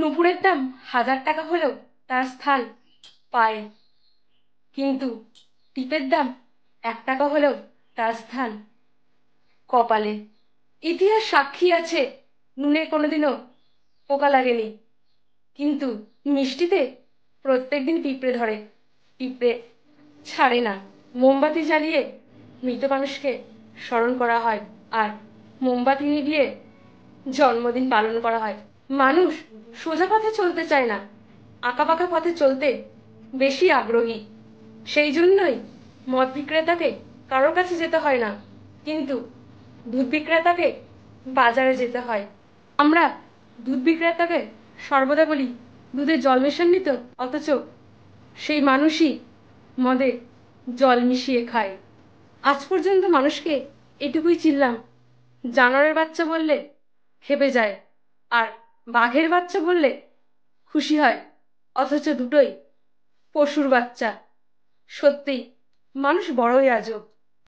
নুপুরের দাম হাজার টাকা হলেও তার স্থান পায়ে কিন্তু টিপের দাম এক টাকা হলেও তার স্থান কপালে ইতিহাস সাক্ষী আছে নুনে কোনোদিনও পোকা লাগেনি কিন্তু মিষ্টিতে প্রত্যেক দিন পিঁপড়ে ধরে পিঁপড়ে ছাড়ে না মোমবাতি জ্বালিয়ে মৃত মানুষকে স্মরণ করা হয় আর মোমবাতি নিভিয়ে জন্মদিন পালন করা হয় মানুষ সোজা পথে চলতে চায় না আঁকাবাঁকা পথে চলতে বেশি আগ্রহী সেই জন্যই মদ বিক্রেতাকে কারোর কাছে যেতে হয় না কিন্তু দুধ বিক্রেতাকে বাজারে যেতে হয় আমরা দুধ বিক্রেতাকে সর্বদা বলি দুধে জল মেশান নিত অথচ সেই মানুষই মদে জল মিশিয়ে খায় আজ পর্যন্ত মানুষকে এটুকুই চিনলাম জানোয়ারের বাচ্চা বললে খেপে যায় আর বাঘের বাচ্চা বললে খুশি হয় অথচ দুটোই পশুর বাচ্চা সত্যি মানুষ বড়ই আজব